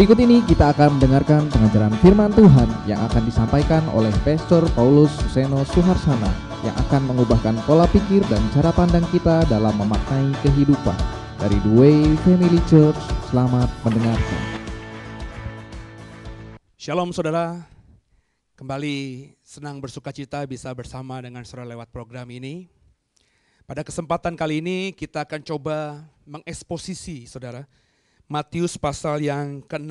Berikut ini kita akan mendengarkan pengajaran firman Tuhan yang akan disampaikan oleh Pastor Paulus Seno Suharsana yang akan mengubahkan pola pikir dan cara pandang kita dalam memaknai kehidupan. Dari The Way Family Church, selamat mendengarkan. Shalom saudara, kembali senang bersuka cita bisa bersama dengan saudara lewat program ini. Pada kesempatan kali ini kita akan coba mengeksposisi saudara Matius pasal yang ke-6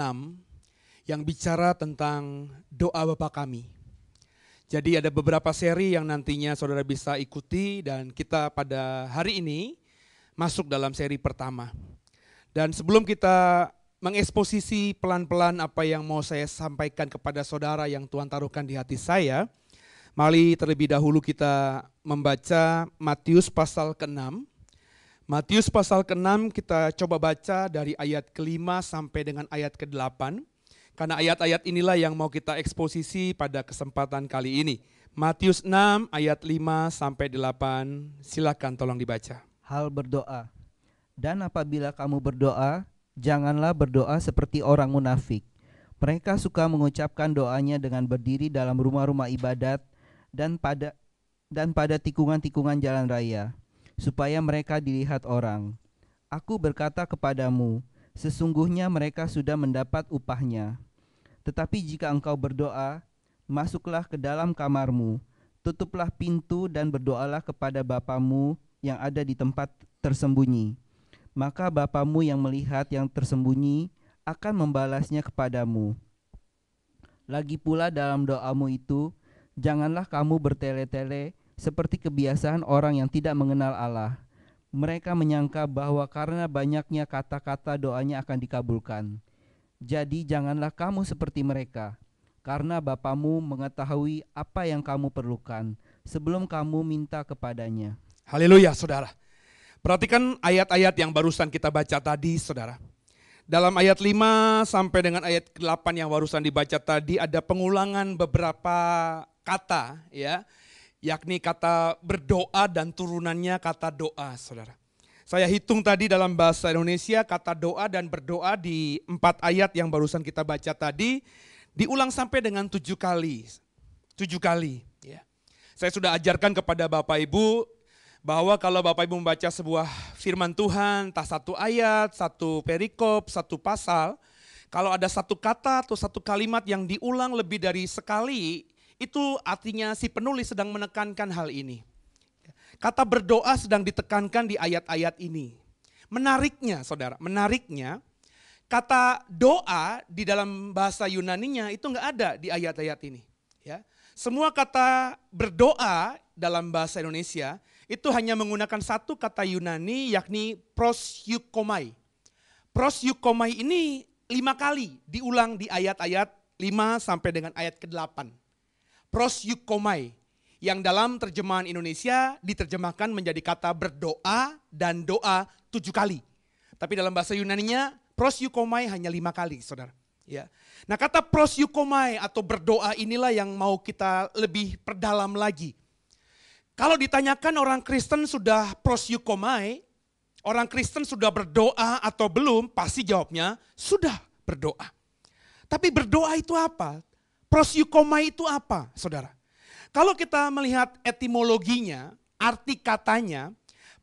yang bicara tentang doa Bapa kami. Jadi ada beberapa seri yang nantinya saudara bisa ikuti dan kita pada hari ini masuk dalam seri pertama. Dan sebelum kita mengeksposisi pelan-pelan apa yang mau saya sampaikan kepada saudara yang Tuhan taruhkan di hati saya. Mari terlebih dahulu kita membaca Matius pasal ke-6 Matius pasal ke-6 kita coba baca dari ayat ke-5 sampai dengan ayat ke-8. Karena ayat-ayat inilah yang mau kita eksposisi pada kesempatan kali ini. Matius 6 ayat 5 sampai 8, silakan tolong dibaca. Hal berdoa. Dan apabila kamu berdoa, janganlah berdoa seperti orang munafik. Mereka suka mengucapkan doanya dengan berdiri dalam rumah-rumah ibadat dan pada dan pada tikungan-tikungan jalan raya supaya mereka dilihat orang. Aku berkata kepadamu, sesungguhnya mereka sudah mendapat upahnya. Tetapi jika engkau berdoa, masuklah ke dalam kamarmu, tutuplah pintu dan berdoalah kepada Bapamu yang ada di tempat tersembunyi. Maka Bapamu yang melihat yang tersembunyi akan membalasnya kepadamu. Lagi pula dalam doamu itu, janganlah kamu bertele-tele seperti kebiasaan orang yang tidak mengenal Allah. Mereka menyangka bahwa karena banyaknya kata-kata doanya akan dikabulkan. Jadi janganlah kamu seperti mereka, karena Bapamu mengetahui apa yang kamu perlukan sebelum kamu minta kepadanya. Haleluya, saudara. Perhatikan ayat-ayat yang barusan kita baca tadi, saudara. Dalam ayat 5 sampai dengan ayat 8 yang barusan dibaca tadi ada pengulangan beberapa kata ya yakni kata berdoa dan turunannya kata doa, saudara. Saya hitung tadi dalam bahasa Indonesia kata doa dan berdoa di empat ayat yang barusan kita baca tadi diulang sampai dengan tujuh kali, tujuh kali. Ya. Saya sudah ajarkan kepada Bapak Ibu bahwa kalau Bapak Ibu membaca sebuah firman Tuhan, tak satu ayat, satu perikop, satu pasal, kalau ada satu kata atau satu kalimat yang diulang lebih dari sekali, itu artinya si penulis sedang menekankan hal ini. Kata berdoa sedang ditekankan di ayat-ayat ini. Menariknya saudara, menariknya kata doa di dalam bahasa Yunaninya itu enggak ada di ayat-ayat ini. Ya, semua kata berdoa dalam bahasa Indonesia itu hanya menggunakan satu kata Yunani yakni prosyukomai. Prosyukomai ini lima kali diulang di ayat-ayat lima sampai dengan ayat ke-8 prosyukomai yang dalam terjemahan Indonesia diterjemahkan menjadi kata berdoa dan doa tujuh kali. Tapi dalam bahasa Yunaninya prosyukomai hanya lima kali, saudara. Ya. Nah kata prosyukomai atau berdoa inilah yang mau kita lebih perdalam lagi. Kalau ditanyakan orang Kristen sudah prosyukomai, orang Kristen sudah berdoa atau belum, pasti jawabnya sudah berdoa. Tapi berdoa itu apa? Prosyukoma itu apa, saudara? Kalau kita melihat etimologinya, arti katanya,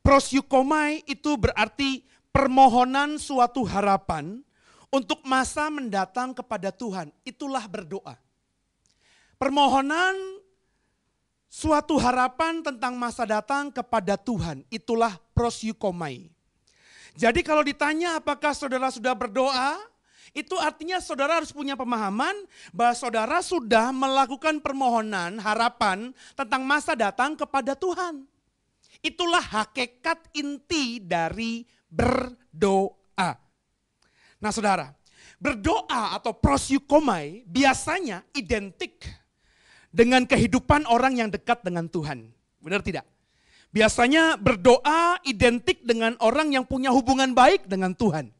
prosyukomai itu berarti permohonan suatu harapan untuk masa mendatang kepada Tuhan. Itulah berdoa. Permohonan suatu harapan tentang masa datang kepada Tuhan. Itulah prosyukomai. Jadi kalau ditanya apakah saudara sudah berdoa, itu artinya saudara harus punya pemahaman bahwa saudara sudah melakukan permohonan, harapan tentang masa datang kepada Tuhan. Itulah hakikat inti dari berdoa. Nah saudara, berdoa atau prosyukomai biasanya identik dengan kehidupan orang yang dekat dengan Tuhan. Benar tidak? Biasanya berdoa identik dengan orang yang punya hubungan baik dengan Tuhan.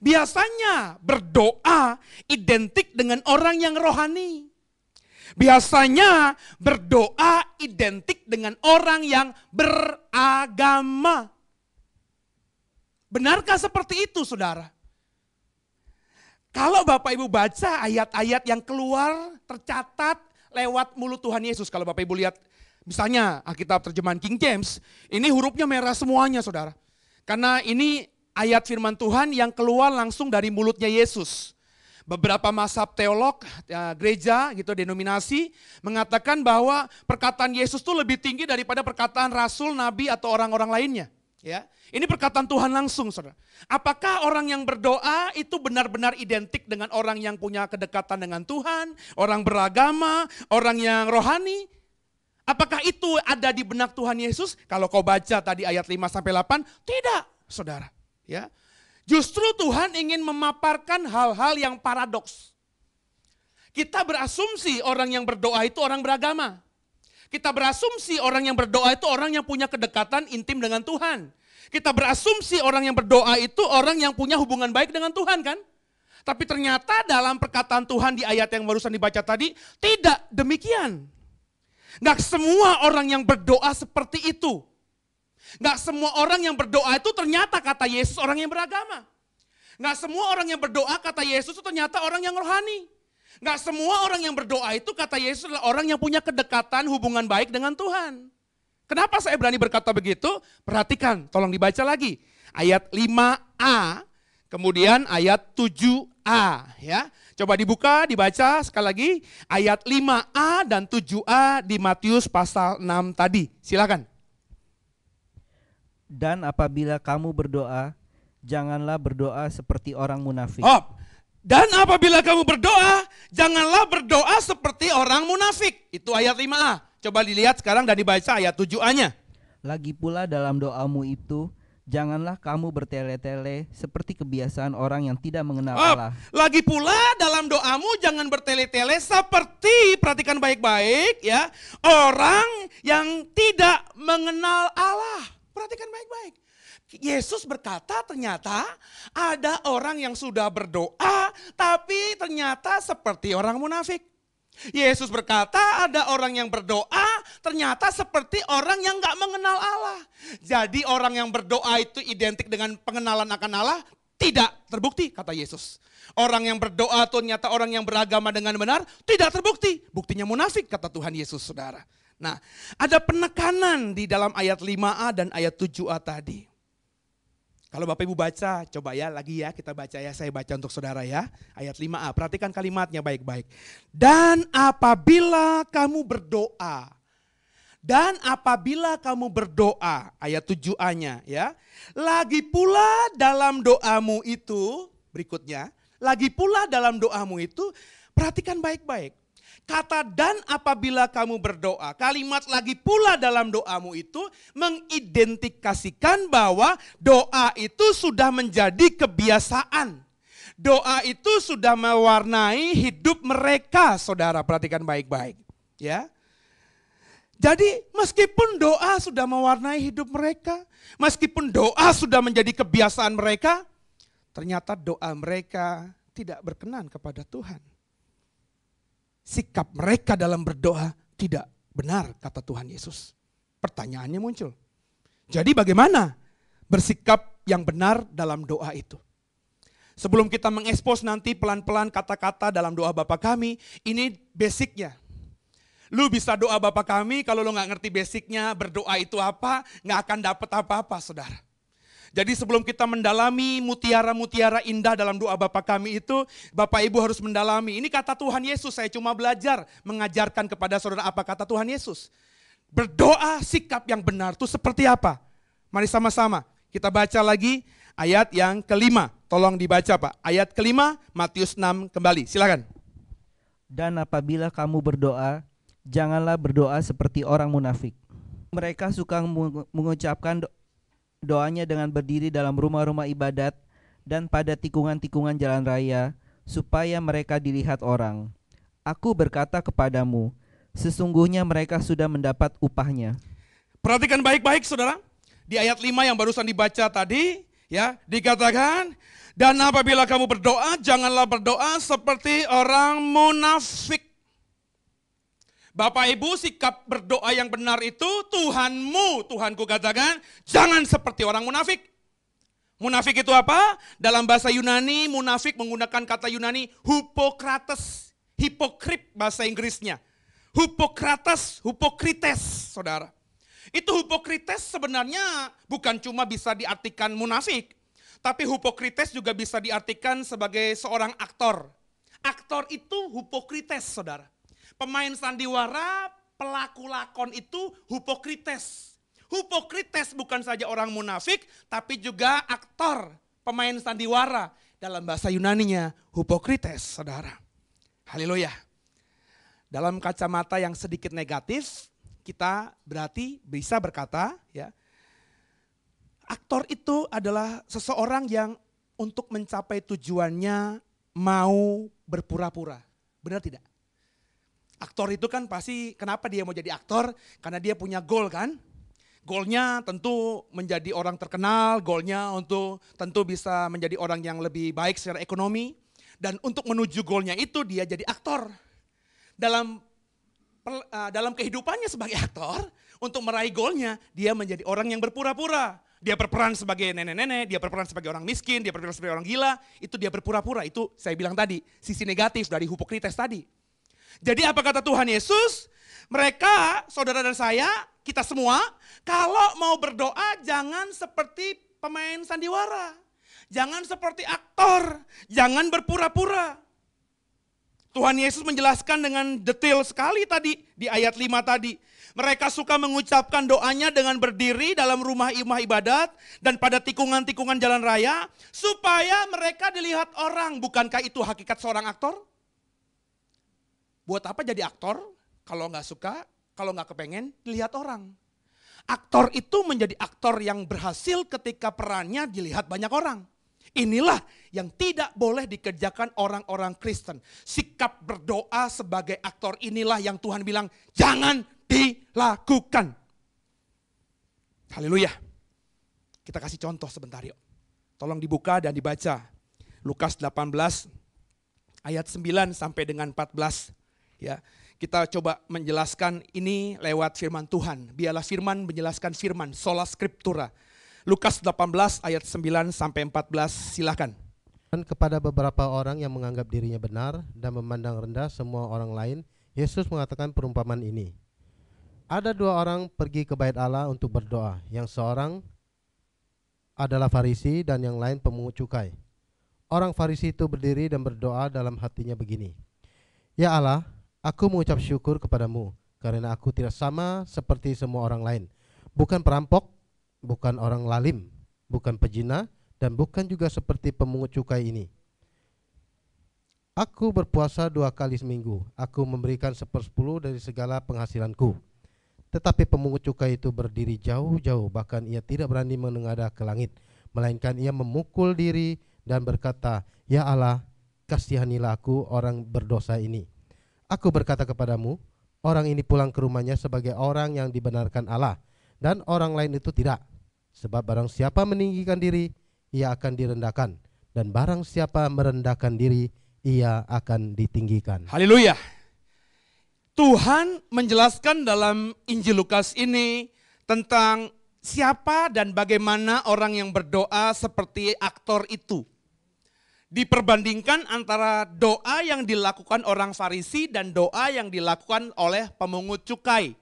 Biasanya berdoa identik dengan orang yang rohani. Biasanya berdoa identik dengan orang yang beragama. Benarkah seperti itu saudara? Kalau Bapak Ibu baca ayat-ayat yang keluar tercatat lewat mulut Tuhan Yesus. Kalau Bapak Ibu lihat misalnya Alkitab terjemahan King James, ini hurufnya merah semuanya saudara. Karena ini ayat firman Tuhan yang keluar langsung dari mulutnya Yesus. Beberapa masab teolog, ya, gereja gitu denominasi mengatakan bahwa perkataan Yesus itu lebih tinggi daripada perkataan rasul, nabi atau orang-orang lainnya. Ya, ini perkataan Tuhan langsung, saudara. Apakah orang yang berdoa itu benar-benar identik dengan orang yang punya kedekatan dengan Tuhan, orang beragama, orang yang rohani? Apakah itu ada di benak Tuhan Yesus? Kalau kau baca tadi ayat 5 sampai 8, tidak, saudara. Ya. Justru Tuhan ingin memaparkan hal-hal yang paradoks. Kita berasumsi orang yang berdoa itu orang beragama. Kita berasumsi orang yang berdoa itu orang yang punya kedekatan intim dengan Tuhan. Kita berasumsi orang yang berdoa itu orang yang punya hubungan baik dengan Tuhan kan? Tapi ternyata dalam perkataan Tuhan di ayat yang barusan dibaca tadi, tidak demikian. Nggak semua orang yang berdoa seperti itu. Nggak semua orang yang berdoa itu ternyata kata Yesus orang yang beragama. Nggak semua orang yang berdoa kata Yesus itu ternyata orang yang rohani. Nggak semua orang yang berdoa itu kata Yesus adalah orang yang punya kedekatan hubungan baik dengan Tuhan. Kenapa saya berani berkata begitu? Perhatikan, tolong dibaca lagi. Ayat 5A, kemudian ayat 7A ya. Coba dibuka, dibaca sekali lagi ayat 5A dan 7A di Matius pasal 6 tadi. Silakan. Dan apabila kamu berdoa, janganlah berdoa seperti orang munafik. Oh, Dan apabila kamu berdoa, janganlah berdoa seperti orang munafik. Itu ayat 5a. Coba dilihat sekarang dan dibaca ayat 7a-nya. Lagi pula dalam doamu itu, janganlah kamu bertele-tele seperti kebiasaan orang yang tidak mengenal oh, Allah. Lagi pula dalam doamu jangan bertele-tele seperti perhatikan baik-baik ya orang yang tidak mengenal Allah. Perhatikan baik-baik. Yesus berkata ternyata ada orang yang sudah berdoa tapi ternyata seperti orang munafik. Yesus berkata ada orang yang berdoa ternyata seperti orang yang gak mengenal Allah. Jadi orang yang berdoa itu identik dengan pengenalan akan Allah? Tidak terbukti kata Yesus. Orang yang berdoa ternyata orang yang beragama dengan benar tidak terbukti. Buktinya munafik kata Tuhan Yesus saudara. Nah, ada penekanan di dalam ayat 5A dan ayat 7A tadi. Kalau Bapak Ibu baca, coba ya lagi ya kita baca ya, saya baca untuk saudara ya. Ayat 5A, perhatikan kalimatnya baik-baik. Dan apabila kamu berdoa, dan apabila kamu berdoa, ayat 7A-nya ya. Lagi pula dalam doamu itu, berikutnya, lagi pula dalam doamu itu, perhatikan baik-baik. Kata dan apabila kamu berdoa, kalimat lagi pula dalam doamu itu mengidentifikasikan bahwa doa itu sudah menjadi kebiasaan. Doa itu sudah mewarnai hidup mereka, saudara. Perhatikan baik-baik, ya. Jadi meskipun doa sudah mewarnai hidup mereka, meskipun doa sudah menjadi kebiasaan mereka, ternyata doa mereka tidak berkenan kepada Tuhan sikap mereka dalam berdoa tidak benar, kata Tuhan Yesus. Pertanyaannya muncul. Jadi bagaimana bersikap yang benar dalam doa itu? Sebelum kita mengekspos nanti pelan-pelan kata-kata dalam doa Bapa kami, ini basicnya. Lu bisa doa Bapa kami, kalau lu nggak ngerti basicnya berdoa itu apa, nggak akan dapat apa-apa saudara. Jadi sebelum kita mendalami mutiara-mutiara indah dalam doa Bapa kami itu, Bapak Ibu harus mendalami. Ini kata Tuhan Yesus, saya cuma belajar mengajarkan kepada saudara apa kata Tuhan Yesus. Berdoa sikap yang benar itu seperti apa? Mari sama-sama kita baca lagi ayat yang kelima. Tolong dibaca Pak. Ayat kelima Matius 6 kembali. Silakan. Dan apabila kamu berdoa, janganlah berdoa seperti orang munafik. Mereka suka mengucapkan doanya dengan berdiri dalam rumah-rumah ibadat dan pada tikungan-tikungan jalan raya, supaya mereka dilihat orang. Aku berkata kepadamu, sesungguhnya mereka sudah mendapat upahnya. Perhatikan baik-baik saudara, di ayat 5 yang barusan dibaca tadi, ya dikatakan, dan apabila kamu berdoa, janganlah berdoa seperti orang munafik. Bapak Ibu sikap berdoa yang benar itu Tuhanmu, Tuhanku katakan, jangan seperti orang munafik. Munafik itu apa? Dalam bahasa Yunani, munafik menggunakan kata Yunani hupokrates, hipokrit bahasa Inggrisnya. hupokrates, hipokrites, saudara. Itu hipokrites sebenarnya bukan cuma bisa diartikan munafik, tapi hipokrites juga bisa diartikan sebagai seorang aktor. Aktor itu hipokrites, saudara pemain sandiwara, pelaku lakon itu hipokrites. Hipokrites bukan saja orang munafik, tapi juga aktor, pemain sandiwara. Dalam bahasa Yunaninya, hipokrites, saudara. Haleluya. Dalam kacamata yang sedikit negatif, kita berarti bisa berkata, ya, aktor itu adalah seseorang yang untuk mencapai tujuannya mau berpura-pura. Benar tidak? aktor itu kan pasti kenapa dia mau jadi aktor? Karena dia punya goal kan? Goalnya tentu menjadi orang terkenal, goalnya untuk tentu bisa menjadi orang yang lebih baik secara ekonomi. Dan untuk menuju goalnya itu dia jadi aktor. Dalam eh, dalam kehidupannya sebagai aktor, untuk meraih goalnya, dia menjadi orang yang berpura-pura. Dia berperan sebagai nenek-nenek, dia berperan sebagai orang miskin, dia berperan sebagai orang gila. Itu dia berpura-pura, itu saya bilang tadi, sisi negatif dari hipokrites tadi. Jadi apa kata Tuhan Yesus? Mereka, saudara dan saya, kita semua, kalau mau berdoa jangan seperti pemain sandiwara. Jangan seperti aktor, jangan berpura-pura. Tuhan Yesus menjelaskan dengan detail sekali tadi di ayat 5 tadi. Mereka suka mengucapkan doanya dengan berdiri dalam rumah imah ibadat dan pada tikungan-tikungan jalan raya supaya mereka dilihat orang. Bukankah itu hakikat seorang aktor? Buat apa jadi aktor kalau nggak suka, kalau nggak kepengen dilihat orang. Aktor itu menjadi aktor yang berhasil ketika perannya dilihat banyak orang. Inilah yang tidak boleh dikerjakan orang-orang Kristen. Sikap berdoa sebagai aktor inilah yang Tuhan bilang jangan dilakukan. Haleluya. Kita kasih contoh sebentar yuk. Tolong dibuka dan dibaca. Lukas 18 ayat 9 sampai dengan 14 ya. Kita coba menjelaskan ini lewat firman Tuhan. Biarlah firman menjelaskan firman, sola scriptura. Lukas 18 ayat 9 sampai 14, silakan. Dan kepada beberapa orang yang menganggap dirinya benar dan memandang rendah semua orang lain, Yesus mengatakan perumpamaan ini. Ada dua orang pergi ke bait Allah untuk berdoa, yang seorang adalah Farisi dan yang lain pemungut cukai. Orang Farisi itu berdiri dan berdoa dalam hatinya begini. Ya Allah, Aku mengucap syukur kepadamu karena aku tidak sama seperti semua orang lain. Bukan perampok, bukan orang lalim, bukan pejina, dan bukan juga seperti pemungut cukai ini. Aku berpuasa dua kali seminggu. Aku memberikan sepersepuluh dari segala penghasilanku. Tetapi pemungut cukai itu berdiri jauh-jauh, bahkan ia tidak berani menengadah ke langit. Melainkan ia memukul diri dan berkata, Ya Allah, kasihanilah aku orang berdosa ini. Aku berkata kepadamu, orang ini pulang ke rumahnya sebagai orang yang dibenarkan Allah, dan orang lain itu tidak. Sebab barang siapa meninggikan diri, ia akan direndahkan, dan barang siapa merendahkan diri, ia akan ditinggikan. Haleluya. Tuhan menjelaskan dalam Injil Lukas ini tentang siapa dan bagaimana orang yang berdoa seperti aktor itu diperbandingkan antara doa yang dilakukan orang Farisi dan doa yang dilakukan oleh pemungut cukai.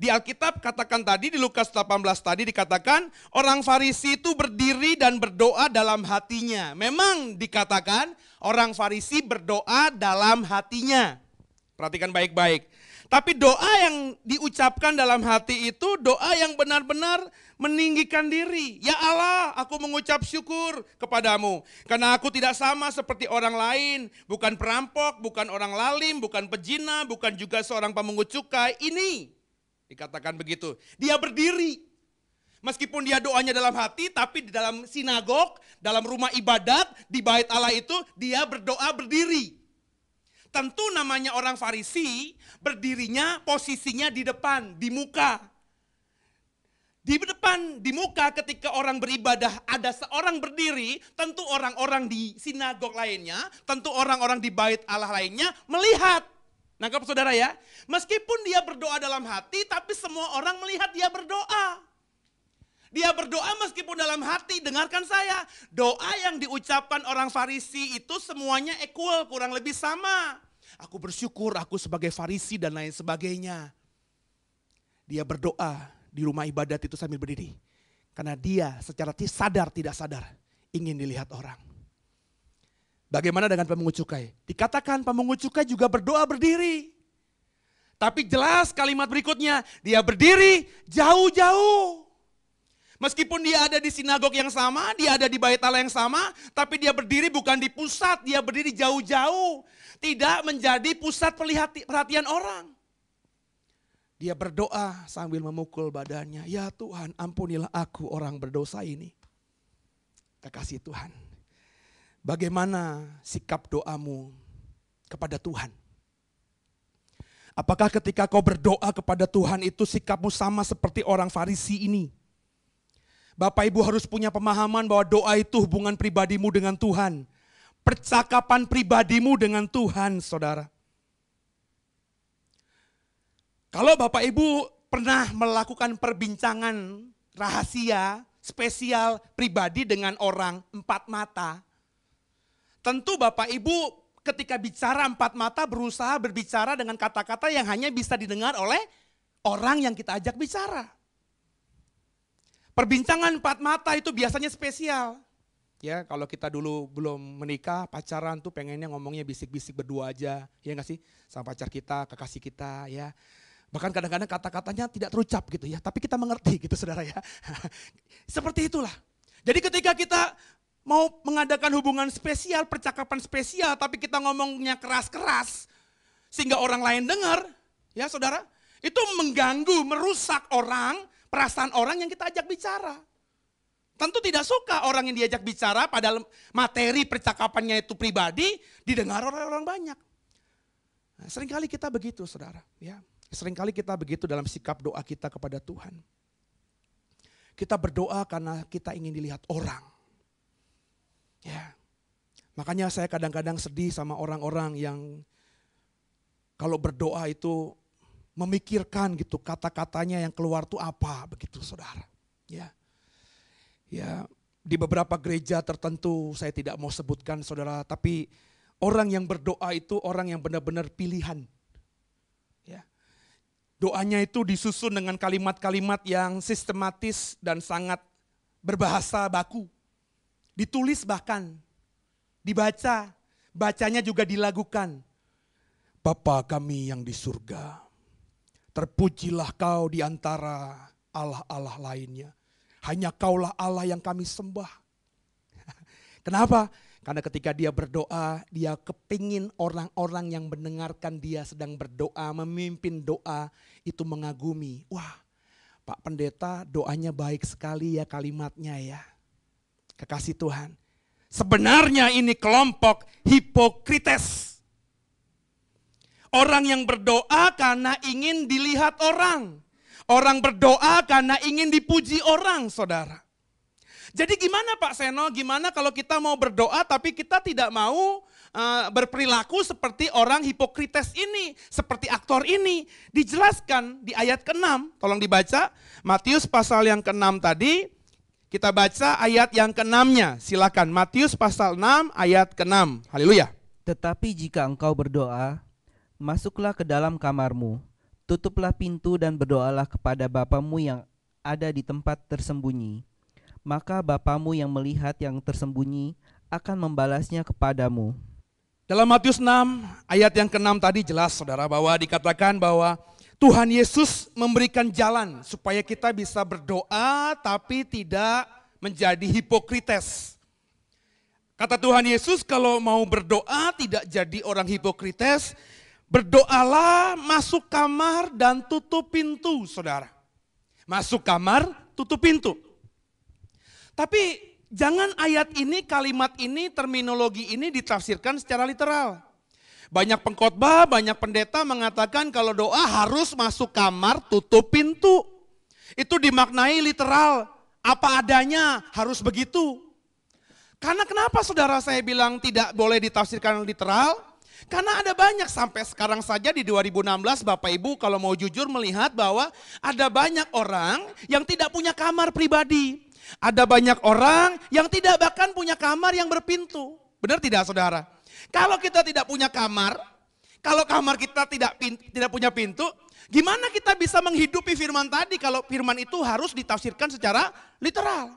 Di Alkitab katakan tadi di Lukas 18 tadi dikatakan orang Farisi itu berdiri dan berdoa dalam hatinya. Memang dikatakan orang Farisi berdoa dalam hatinya. Perhatikan baik-baik. Tapi doa yang diucapkan dalam hati itu doa yang benar-benar meninggikan diri. Ya Allah, aku mengucap syukur kepadamu. Karena aku tidak sama seperti orang lain. Bukan perampok, bukan orang lalim, bukan pejina, bukan juga seorang pemungut cukai. Ini dikatakan begitu. Dia berdiri. Meskipun dia doanya dalam hati, tapi di dalam sinagog, dalam rumah ibadat, di bait Allah itu, dia berdoa berdiri. Tentu namanya orang Farisi berdirinya posisinya di depan, di muka. Di depan, di muka ketika orang beribadah ada seorang berdiri, tentu orang-orang di sinagog lainnya, tentu orang-orang di bait Allah lainnya melihat. Nangkap saudara ya? Meskipun dia berdoa dalam hati, tapi semua orang melihat dia berdoa. Dia berdoa meskipun dalam hati, dengarkan saya. Doa yang diucapkan orang Farisi itu semuanya equal, kurang lebih sama. Aku bersyukur aku sebagai Farisi dan lain sebagainya. Dia berdoa di rumah ibadat itu sambil berdiri. Karena dia secara sadar tidak sadar ingin dilihat orang. Bagaimana dengan pemungut cukai? Dikatakan pemungut cukai juga berdoa berdiri. Tapi jelas kalimat berikutnya, dia berdiri jauh-jauh. Meskipun dia ada di sinagog yang sama, dia ada di bait Allah yang sama, tapi dia berdiri bukan di pusat, dia berdiri jauh-jauh. Tidak menjadi pusat perhatian orang. Dia berdoa sambil memukul badannya, ya Tuhan ampunilah aku orang berdosa ini. Kekasih Tuhan, bagaimana sikap doamu kepada Tuhan? Apakah ketika kau berdoa kepada Tuhan itu sikapmu sama seperti orang Farisi ini? Bapak Ibu harus punya pemahaman bahwa doa itu hubungan pribadimu dengan Tuhan. Percakapan pribadimu dengan Tuhan, saudara. Kalau Bapak Ibu pernah melakukan perbincangan rahasia, spesial, pribadi dengan orang empat mata, tentu Bapak Ibu ketika bicara empat mata berusaha berbicara dengan kata-kata yang hanya bisa didengar oleh orang yang kita ajak bicara. Perbincangan empat mata itu biasanya spesial. Ya, kalau kita dulu belum menikah, pacaran tuh pengennya ngomongnya bisik-bisik berdua aja, ya nggak sih? Sama pacar kita, kekasih kita, ya. Bahkan kadang-kadang kata-katanya tidak terucap gitu ya, tapi kita mengerti gitu saudara ya. Seperti itulah. Jadi ketika kita mau mengadakan hubungan spesial, percakapan spesial, tapi kita ngomongnya keras-keras, sehingga orang lain dengar, ya saudara, itu mengganggu, merusak orang perasaan orang yang kita ajak bicara. Tentu tidak suka orang yang diajak bicara padahal materi percakapannya itu pribadi didengar oleh orang banyak. Nah, seringkali kita begitu saudara. ya Seringkali kita begitu dalam sikap doa kita kepada Tuhan. Kita berdoa karena kita ingin dilihat orang. Ya. Makanya saya kadang-kadang sedih sama orang-orang yang kalau berdoa itu memikirkan gitu kata-katanya yang keluar tuh apa begitu saudara. Ya. Ya, di beberapa gereja tertentu saya tidak mau sebutkan saudara, tapi orang yang berdoa itu orang yang benar-benar pilihan. Ya. Doanya itu disusun dengan kalimat-kalimat yang sistematis dan sangat berbahasa baku. Ditulis bahkan, dibaca, bacanya juga dilakukan. Bapa kami yang di surga, Terpujilah kau di antara Allah-Allah lainnya. Hanya kaulah Allah yang kami sembah. Kenapa? Karena ketika dia berdoa, dia kepingin orang-orang yang mendengarkan dia sedang berdoa, memimpin doa, itu mengagumi. Wah, Pak Pendeta doanya baik sekali ya kalimatnya ya. Kekasih Tuhan. Sebenarnya ini kelompok hipokrites. Orang yang berdoa karena ingin dilihat orang. Orang berdoa karena ingin dipuji orang, saudara. Jadi gimana Pak Seno, gimana kalau kita mau berdoa tapi kita tidak mau uh, berperilaku seperti orang hipokrites ini, seperti aktor ini. Dijelaskan di ayat ke-6, tolong dibaca. Matius pasal yang ke-6 tadi, kita baca ayat yang ke-6-nya. Silakan Matius pasal 6 ayat ke-6. Haleluya. Tetapi jika engkau berdoa, Masuklah ke dalam kamarmu, tutuplah pintu dan berdoalah kepada Bapamu yang ada di tempat tersembunyi. Maka Bapamu yang melihat yang tersembunyi akan membalasnya kepadamu. Dalam Matius 6 ayat yang ke-6 tadi jelas saudara bahwa dikatakan bahwa Tuhan Yesus memberikan jalan supaya kita bisa berdoa tapi tidak menjadi hipokrites. Kata Tuhan Yesus kalau mau berdoa tidak jadi orang hipokrites, Berdoalah masuk kamar dan tutup pintu, saudara. Masuk kamar, tutup pintu. Tapi jangan ayat ini, kalimat ini, terminologi ini ditafsirkan secara literal. Banyak pengkhotbah, banyak pendeta mengatakan kalau doa harus masuk kamar, tutup pintu. Itu dimaknai literal, apa adanya harus begitu. Karena kenapa saudara saya bilang tidak boleh ditafsirkan literal? Karena ada banyak sampai sekarang saja di 2016 Bapak Ibu kalau mau jujur melihat bahwa ada banyak orang yang tidak punya kamar pribadi. Ada banyak orang yang tidak bahkan punya kamar yang berpintu. Benar tidak saudara? Kalau kita tidak punya kamar, kalau kamar kita tidak tidak punya pintu, gimana kita bisa menghidupi firman tadi kalau firman itu harus ditafsirkan secara literal?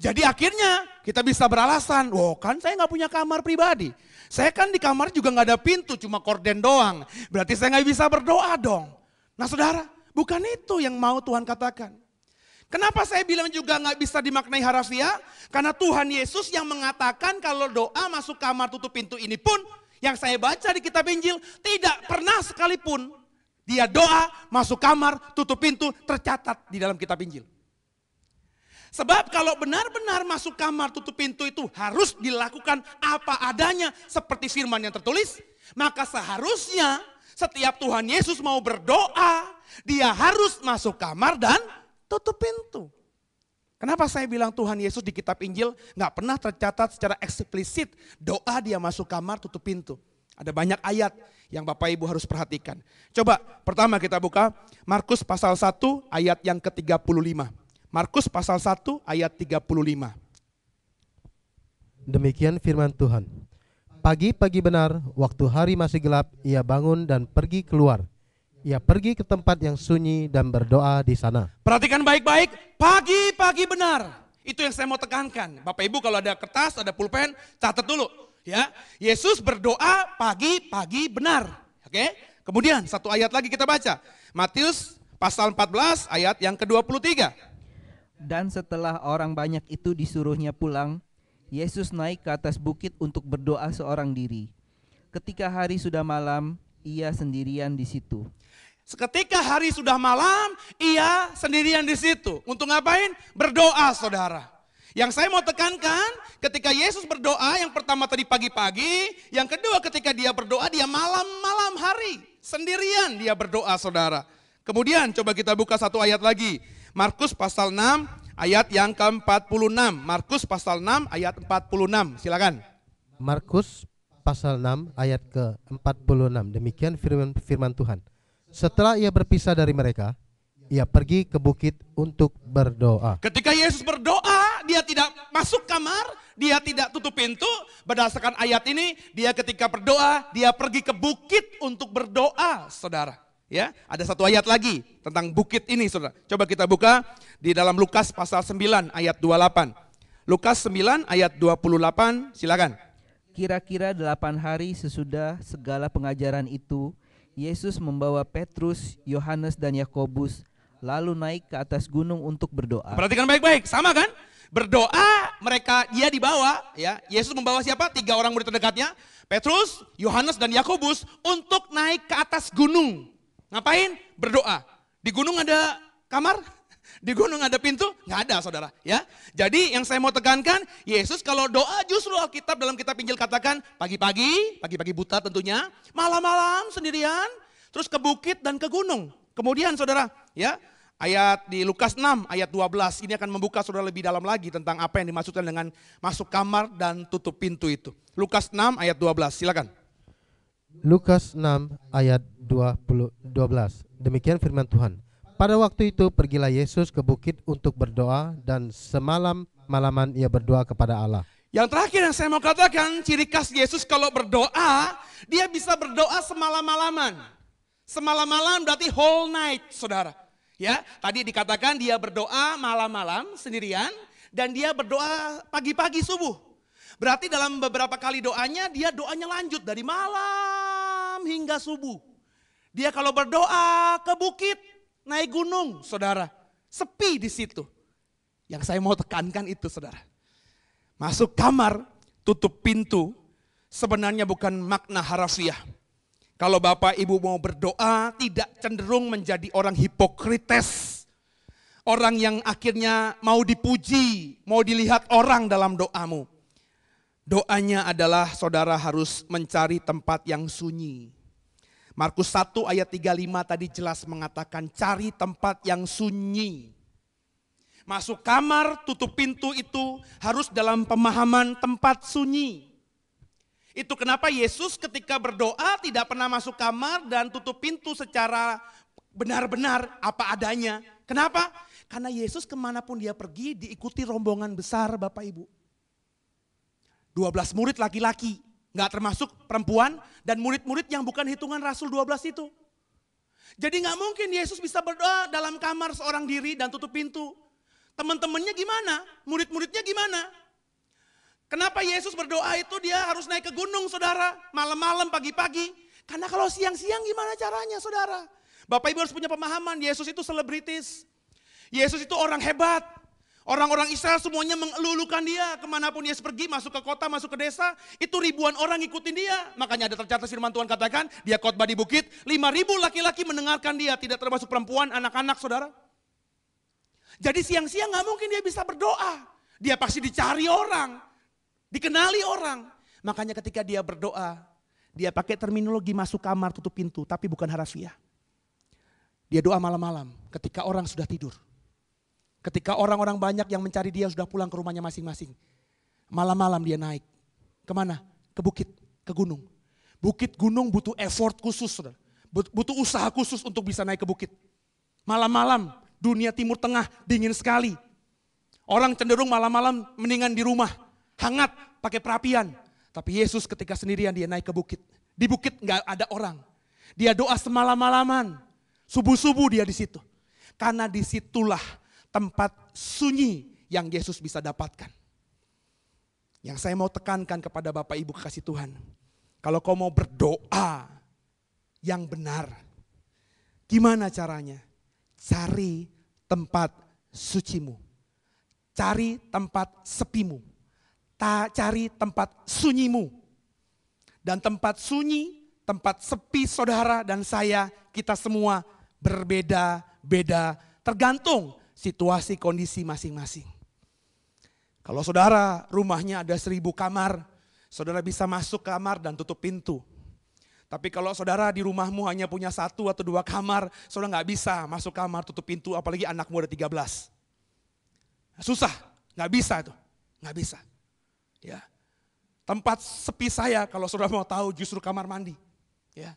Jadi akhirnya kita bisa beralasan, wah kan saya nggak punya kamar pribadi. Saya kan di kamar juga nggak ada pintu, cuma korden doang. Berarti saya nggak bisa berdoa dong. Nah saudara, bukan itu yang mau Tuhan katakan. Kenapa saya bilang juga nggak bisa dimaknai harafiah? Karena Tuhan Yesus yang mengatakan kalau doa masuk kamar tutup pintu ini pun yang saya baca di kitab Injil tidak pernah sekalipun dia doa masuk kamar tutup pintu tercatat di dalam kitab Injil. Sebab kalau benar-benar masuk kamar tutup pintu itu harus dilakukan apa adanya seperti firman yang tertulis. Maka seharusnya setiap Tuhan Yesus mau berdoa, dia harus masuk kamar dan tutup pintu. Kenapa saya bilang Tuhan Yesus di kitab Injil nggak pernah tercatat secara eksplisit doa dia masuk kamar tutup pintu. Ada banyak ayat yang Bapak Ibu harus perhatikan. Coba pertama kita buka Markus pasal 1 ayat yang ke-35. Markus pasal 1 ayat 35. Demikian firman Tuhan. Pagi-pagi benar, waktu hari masih gelap, ia bangun dan pergi keluar. Ia pergi ke tempat yang sunyi dan berdoa di sana. Perhatikan baik-baik, pagi-pagi benar. Itu yang saya mau tekankan. Bapak Ibu kalau ada kertas, ada pulpen, catat dulu. Ya, Yesus berdoa pagi-pagi benar. Oke. Kemudian satu ayat lagi kita baca. Matius pasal 14 ayat yang ke-23. Dan setelah orang banyak itu disuruhnya pulang, Yesus naik ke atas bukit untuk berdoa seorang diri. Ketika hari sudah malam, ia sendirian di situ. Seketika hari sudah malam, ia sendirian di situ. Untuk ngapain? Berdoa, saudara. Yang saya mau tekankan, ketika Yesus berdoa, yang pertama tadi pagi-pagi, yang kedua ketika dia berdoa, dia malam-malam hari. Sendirian dia berdoa, saudara. Kemudian coba kita buka satu ayat lagi. Markus pasal 6 ayat yang ke-46. Markus pasal 6 ayat 46. Silakan. Markus pasal 6 ayat ke-46. Demikian firman firman Tuhan. Setelah ia berpisah dari mereka, ia pergi ke bukit untuk berdoa. Ketika Yesus berdoa, dia tidak masuk kamar, dia tidak tutup pintu. Berdasarkan ayat ini, dia ketika berdoa, dia pergi ke bukit untuk berdoa, saudara. Ya, ada satu ayat lagi tentang bukit ini, Saudara. Coba kita buka di dalam Lukas pasal 9 ayat 28. Lukas 9 ayat 28, silakan. Kira-kira delapan hari sesudah segala pengajaran itu, Yesus membawa Petrus, Yohanes, dan Yakobus lalu naik ke atas gunung untuk berdoa. Perhatikan baik-baik, sama kan? Berdoa mereka dia dibawa ya. Yesus membawa siapa? Tiga orang murid terdekatnya, Petrus, Yohanes dan Yakobus untuk naik ke atas gunung Ngapain? Berdoa. Di gunung ada kamar? Di gunung ada pintu? Enggak ada saudara. ya. Jadi yang saya mau tekankan, Yesus kalau doa justru Alkitab dalam kitab Injil katakan pagi-pagi, pagi-pagi buta tentunya, malam-malam sendirian, terus ke bukit dan ke gunung. Kemudian saudara, ya ayat di Lukas 6 ayat 12 ini akan membuka saudara lebih dalam lagi tentang apa yang dimaksudkan dengan masuk kamar dan tutup pintu itu. Lukas 6 ayat 12, silakan. Lukas 6 ayat 20, 12. Demikian firman Tuhan. Pada waktu itu pergilah Yesus ke bukit untuk berdoa dan semalam malaman ia berdoa kepada Allah. Yang terakhir yang saya mau katakan, ciri khas Yesus kalau berdoa, dia bisa berdoa semalam-malaman. Semalam-malam berarti whole night, saudara. Ya, tadi dikatakan dia berdoa malam-malam sendirian dan dia berdoa pagi-pagi subuh. Berarti dalam beberapa kali doanya dia doanya lanjut dari malam hingga subuh. Dia kalau berdoa ke bukit, naik gunung, saudara. Sepi di situ. Yang saya mau tekankan itu, saudara. Masuk kamar, tutup pintu, sebenarnya bukan makna harafiah. Kalau Bapak Ibu mau berdoa, tidak cenderung menjadi orang hipokrites. Orang yang akhirnya mau dipuji, mau dilihat orang dalam doamu. Doanya adalah saudara harus mencari tempat yang sunyi. Markus 1 ayat 35 tadi jelas mengatakan cari tempat yang sunyi. Masuk kamar, tutup pintu itu harus dalam pemahaman tempat sunyi. Itu kenapa Yesus ketika berdoa tidak pernah masuk kamar dan tutup pintu secara benar-benar apa adanya. Kenapa? Karena Yesus kemanapun dia pergi diikuti rombongan besar Bapak Ibu. 12 murid laki-laki, nggak termasuk perempuan dan murid-murid yang bukan hitungan Rasul 12 itu. Jadi nggak mungkin Yesus bisa berdoa dalam kamar seorang diri dan tutup pintu. Teman-temannya gimana? Murid-muridnya gimana? Kenapa Yesus berdoa itu dia harus naik ke gunung saudara, malam-malam pagi-pagi. Karena kalau siang-siang gimana caranya saudara? Bapak Ibu harus punya pemahaman, Yesus itu selebritis. Yesus itu orang hebat. Orang-orang Israel semuanya mengelulukan dia. Kemanapun dia pergi, masuk ke kota, masuk ke desa. Itu ribuan orang ikutin dia. Makanya ada tercatat firman Tuhan katakan, dia khotbah di bukit. Lima ribu laki-laki mendengarkan dia. Tidak termasuk perempuan, anak-anak, saudara. Jadi siang-siang gak mungkin dia bisa berdoa. Dia pasti dicari orang. Dikenali orang. Makanya ketika dia berdoa, dia pakai terminologi masuk kamar, tutup pintu. Tapi bukan harafiah. Dia doa malam-malam ketika orang sudah tidur. Ketika orang-orang banyak yang mencari dia sudah pulang ke rumahnya masing-masing. Malam-malam dia naik. Kemana? Ke bukit, ke gunung. Bukit gunung butuh effort khusus. Saudara. Butuh usaha khusus untuk bisa naik ke bukit. Malam-malam dunia timur tengah dingin sekali. Orang cenderung malam-malam mendingan di rumah. Hangat, pakai perapian. Tapi Yesus ketika sendirian dia naik ke bukit. Di bukit nggak ada orang. Dia doa semalam-malaman. Subuh-subuh dia di situ. Karena disitulah tempat sunyi yang Yesus bisa dapatkan. Yang saya mau tekankan kepada Bapak Ibu kasih Tuhan, kalau kau mau berdoa yang benar, gimana caranya? Cari tempat sucimu. Cari tempat sepimu. Ta cari tempat sunyimu. Dan tempat sunyi, tempat sepi saudara dan saya, kita semua berbeda-beda tergantung situasi kondisi masing-masing. Kalau saudara rumahnya ada seribu kamar, saudara bisa masuk kamar dan tutup pintu. Tapi kalau saudara di rumahmu hanya punya satu atau dua kamar, saudara nggak bisa masuk kamar, tutup pintu, apalagi anakmu ada tiga belas. Susah, nggak bisa itu, nggak bisa. Ya, tempat sepi saya kalau saudara mau tahu justru kamar mandi. Ya,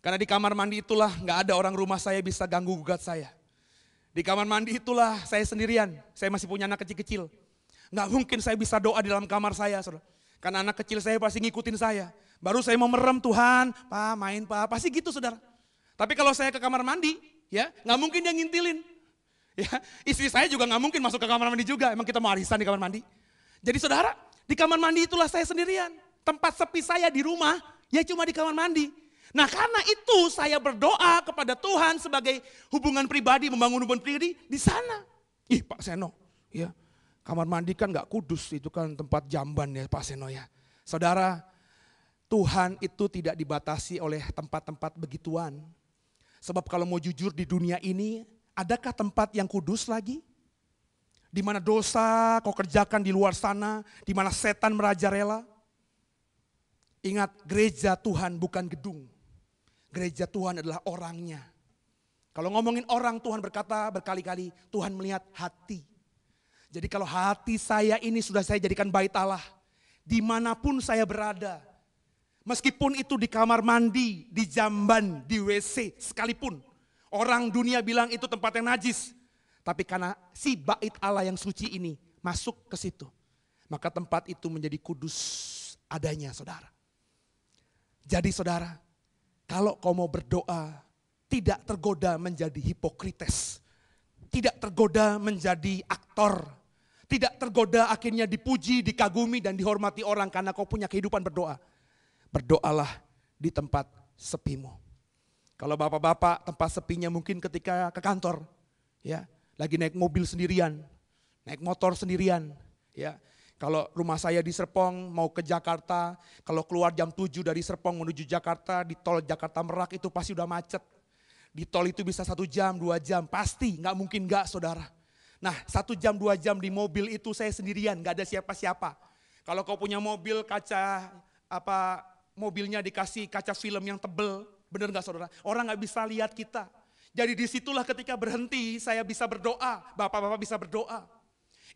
karena di kamar mandi itulah nggak ada orang rumah saya bisa ganggu gugat saya. Di kamar mandi itulah saya sendirian. Saya masih punya anak kecil-kecil. Nggak mungkin saya bisa doa di dalam kamar saya, saudara. Karena anak kecil saya pasti ngikutin saya. Baru saya mau merem, Tuhan, Pak, main, Pak. Pasti gitu, saudara. Tapi kalau saya ke kamar mandi, ya nggak mungkin dia ngintilin. Ya, istri saya juga nggak mungkin masuk ke kamar mandi juga. Emang kita mau arisan di kamar mandi? Jadi saudara, di kamar mandi itulah saya sendirian. Tempat sepi saya di rumah, ya cuma di kamar mandi. Nah karena itu saya berdoa kepada Tuhan sebagai hubungan pribadi, membangun hubungan pribadi di sana. Ih Pak Seno, ya kamar mandi kan gak kudus, itu kan tempat jamban ya Pak Seno ya. Saudara, Tuhan itu tidak dibatasi oleh tempat-tempat begituan. Sebab kalau mau jujur di dunia ini, adakah tempat yang kudus lagi? Di mana dosa kau kerjakan di luar sana, di mana setan merajalela? Ingat gereja Tuhan bukan gedung. Gereja Tuhan adalah orangnya. Kalau ngomongin orang Tuhan berkata berkali-kali Tuhan melihat hati. Jadi kalau hati saya ini sudah saya jadikan bait Allah. Dimanapun saya berada. Meskipun itu di kamar mandi, di jamban, di WC sekalipun. Orang dunia bilang itu tempat yang najis. Tapi karena si bait Allah yang suci ini masuk ke situ. Maka tempat itu menjadi kudus adanya saudara. Jadi saudara, kalau kau mau berdoa, tidak tergoda menjadi hipokrites. Tidak tergoda menjadi aktor. Tidak tergoda akhirnya dipuji, dikagumi, dan dihormati orang karena kau punya kehidupan berdoa. Berdoalah di tempat sepimu. Kalau bapak-bapak tempat sepinya mungkin ketika ke kantor, ya lagi naik mobil sendirian, naik motor sendirian, ya kalau rumah saya di Serpong mau ke Jakarta, kalau keluar jam 7 dari Serpong menuju Jakarta, di tol Jakarta Merak itu pasti udah macet. Di tol itu bisa satu jam, dua jam, pasti nggak mungkin nggak saudara. Nah satu jam, dua jam di mobil itu saya sendirian, nggak ada siapa-siapa. Kalau kau punya mobil kaca apa mobilnya dikasih kaca film yang tebel, bener nggak saudara? Orang nggak bisa lihat kita. Jadi disitulah ketika berhenti saya bisa berdoa, bapak-bapak bisa berdoa.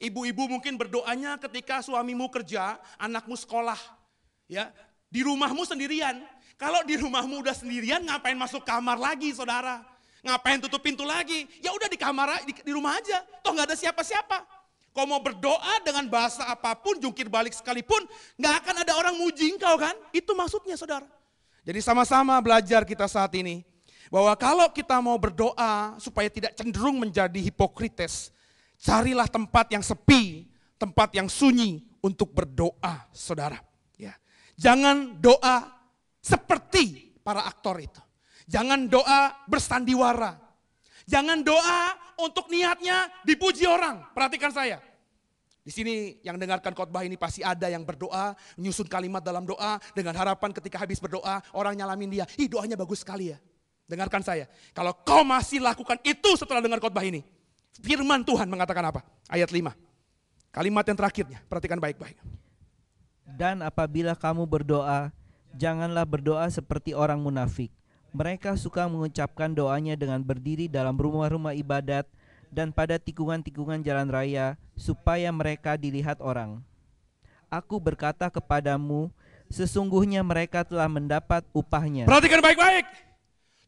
Ibu-ibu mungkin berdoanya ketika suamimu kerja, anakmu sekolah. Ya, di rumahmu sendirian. Kalau di rumahmu udah sendirian, ngapain masuk kamar lagi, saudara? Ngapain tutup pintu lagi? Ya udah di kamar, di, di rumah aja. Toh nggak ada siapa-siapa. Kau mau berdoa dengan bahasa apapun, jungkir balik sekalipun, nggak akan ada orang muji engkau kan? Itu maksudnya, saudara. Jadi sama-sama belajar kita saat ini. Bahwa kalau kita mau berdoa supaya tidak cenderung menjadi hipokrites, Carilah tempat yang sepi, tempat yang sunyi untuk berdoa, saudara. Ya. Jangan doa seperti para aktor itu. Jangan doa bersandiwara. Jangan doa untuk niatnya dipuji orang. Perhatikan saya. Di sini yang dengarkan khotbah ini pasti ada yang berdoa, menyusun kalimat dalam doa dengan harapan ketika habis berdoa orang nyalamin dia, "Ih, doanya bagus sekali ya." Dengarkan saya. Kalau kau masih lakukan itu setelah dengar khotbah ini, Firman Tuhan mengatakan apa? Ayat 5. Kalimat yang terakhirnya, perhatikan baik-baik. Dan apabila kamu berdoa, janganlah berdoa seperti orang munafik. Mereka suka mengucapkan doanya dengan berdiri dalam rumah-rumah ibadat dan pada tikungan-tikungan jalan raya, supaya mereka dilihat orang. Aku berkata kepadamu, sesungguhnya mereka telah mendapat upahnya. Perhatikan baik-baik.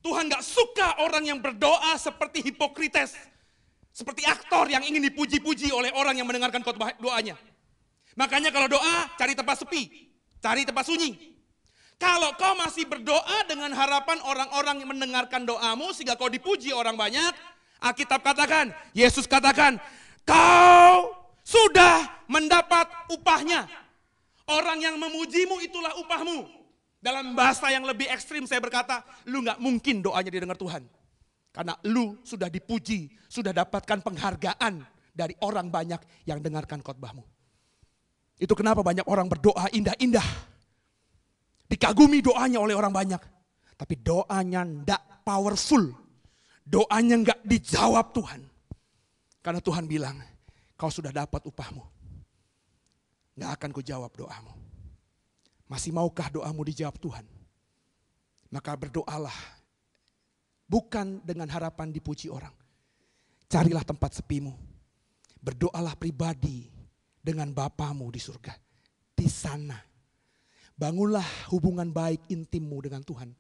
Tuhan gak suka orang yang berdoa seperti hipokrites seperti aktor yang ingin dipuji-puji oleh orang yang mendengarkan khotbah doanya. Makanya kalau doa, cari tempat sepi. Cari tempat sunyi. Kalau kau masih berdoa dengan harapan orang-orang yang mendengarkan doamu sehingga kau dipuji orang banyak, Alkitab katakan, Yesus katakan, kau sudah mendapat upahnya. Orang yang memujimu itulah upahmu. Dalam bahasa yang lebih ekstrim saya berkata, lu nggak mungkin doanya didengar Tuhan. Karena lu sudah dipuji, sudah dapatkan penghargaan dari orang banyak yang dengarkan khotbahmu. Itu kenapa banyak orang berdoa indah-indah. Dikagumi doanya oleh orang banyak. Tapi doanya ndak powerful. Doanya nggak dijawab Tuhan. Karena Tuhan bilang, kau sudah dapat upahmu. Nggak akan kujawab doamu. Masih maukah doamu dijawab Tuhan? Maka berdoalah Bukan dengan harapan dipuji orang. Carilah tempat sepimu. Berdoalah pribadi dengan Bapamu di surga. Di sana. Bangunlah hubungan baik intimmu dengan Tuhan.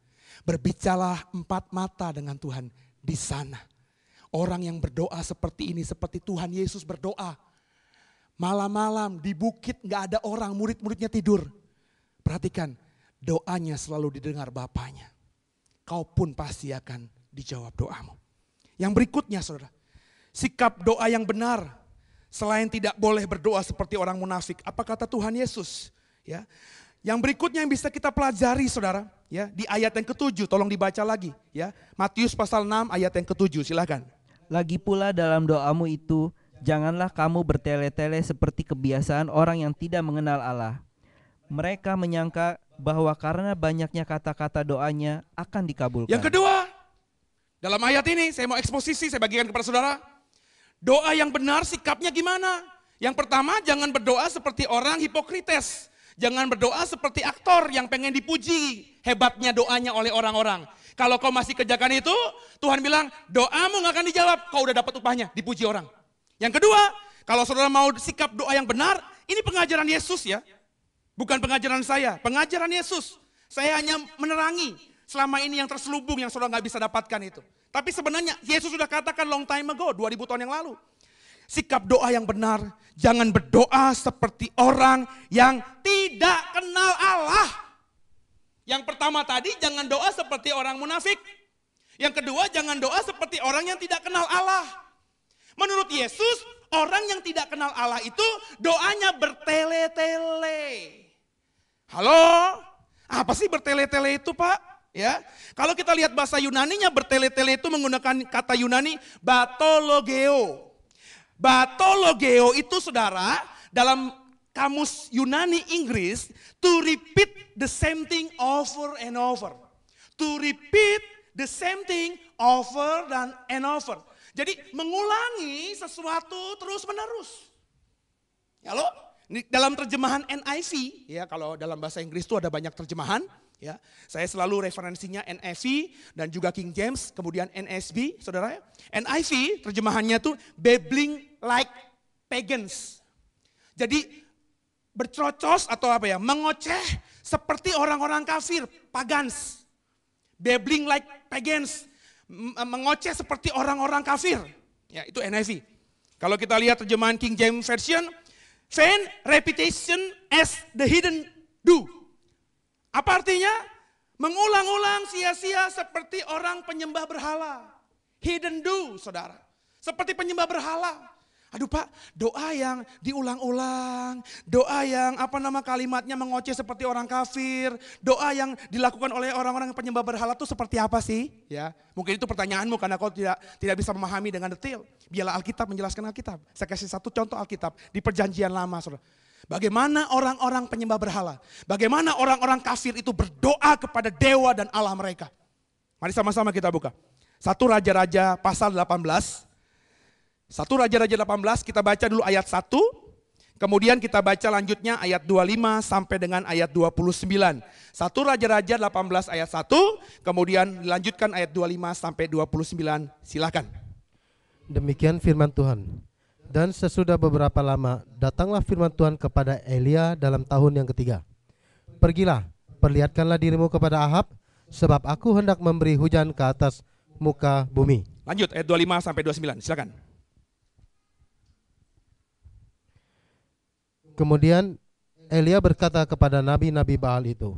Berbicalah empat mata dengan Tuhan di sana. Orang yang berdoa seperti ini, seperti Tuhan Yesus berdoa. Malam-malam di bukit gak ada orang, murid-muridnya tidur. Perhatikan, doanya selalu didengar Bapaknya. Kau pun pasti akan dijawab doamu. Yang berikutnya saudara, sikap doa yang benar. Selain tidak boleh berdoa seperti orang munafik. Apa kata Tuhan Yesus? Ya. Yang berikutnya yang bisa kita pelajari saudara, ya di ayat yang ketujuh, tolong dibaca lagi. ya Matius pasal 6 ayat yang ketujuh, silahkan. Lagi pula dalam doamu itu, janganlah kamu bertele-tele seperti kebiasaan orang yang tidak mengenal Allah. Mereka menyangka bahwa karena banyaknya kata-kata doanya akan dikabulkan. Yang kedua, dalam ayat ini saya mau eksposisi, saya bagikan kepada saudara. Doa yang benar sikapnya gimana? Yang pertama jangan berdoa seperti orang hipokrites. Jangan berdoa seperti aktor yang pengen dipuji hebatnya doanya oleh orang-orang. Kalau kau masih kerjakan itu, Tuhan bilang doamu gak akan dijawab. Kau udah dapat upahnya, dipuji orang. Yang kedua, kalau saudara mau sikap doa yang benar, ini pengajaran Yesus ya. Bukan pengajaran saya, pengajaran Yesus. Saya hanya menerangi Selama ini yang terselubung yang saudara nggak bisa dapatkan itu. Tapi sebenarnya Yesus sudah katakan long time ago, 2000 tahun yang lalu. Sikap doa yang benar, jangan berdoa seperti orang yang tidak kenal Allah. Yang pertama tadi jangan doa seperti orang munafik. Yang kedua jangan doa seperti orang yang tidak kenal Allah. Menurut Yesus, orang yang tidak kenal Allah itu doanya bertele-tele. Halo? Apa sih bertele-tele itu, Pak? Ya, kalau kita lihat bahasa Yunani-nya bertele-tele itu menggunakan kata Yunani batologeo. Batologeo itu saudara dalam kamus Yunani Inggris to repeat the same thing over and over. To repeat the same thing over dan and over. Jadi mengulangi sesuatu terus menerus. Ya lo? Dalam terjemahan NIV, ya kalau dalam bahasa Inggris itu ada banyak terjemahan, ya. Saya selalu referensinya NIV dan juga King James, kemudian NSB, saudara ya. NIV terjemahannya tuh babbling like pagans. Jadi bercocos atau apa ya, mengoceh seperti orang-orang kafir, pagans. Babbling like pagans, mengoceh seperti orang-orang kafir. Ya, itu NIV. Kalau kita lihat terjemahan King James Version, Fan repetition as the hidden do. Apa artinya? Mengulang-ulang sia-sia seperti orang penyembah berhala. Hidden do, saudara. Seperti penyembah berhala. Aduh Pak, doa yang diulang-ulang, doa yang apa nama kalimatnya mengoceh seperti orang kafir, doa yang dilakukan oleh orang-orang penyembah berhala itu seperti apa sih? Ya, mungkin itu pertanyaanmu karena kau tidak tidak bisa memahami dengan detail. Biarlah Alkitab menjelaskan Alkitab. Saya kasih satu contoh Alkitab di Perjanjian Lama, Saudara. Bagaimana orang-orang penyembah berhala, bagaimana orang-orang kafir itu berdoa kepada dewa dan Allah mereka. Mari sama-sama kita buka. Satu Raja-Raja pasal 18 satu Raja-Raja 18 kita baca dulu ayat 1, kemudian kita baca lanjutnya ayat 25 sampai dengan ayat 29. Satu Raja-Raja 18 ayat 1, kemudian dilanjutkan ayat 25 sampai 29. Silakan. Demikian firman Tuhan. Dan sesudah beberapa lama datanglah firman Tuhan kepada Elia dalam tahun yang ketiga. Pergilah, perlihatkanlah dirimu kepada Ahab, sebab aku hendak memberi hujan ke atas muka bumi. Lanjut ayat 25 sampai 29, silakan. Kemudian Elia berkata kepada nabi-nabi Baal itu,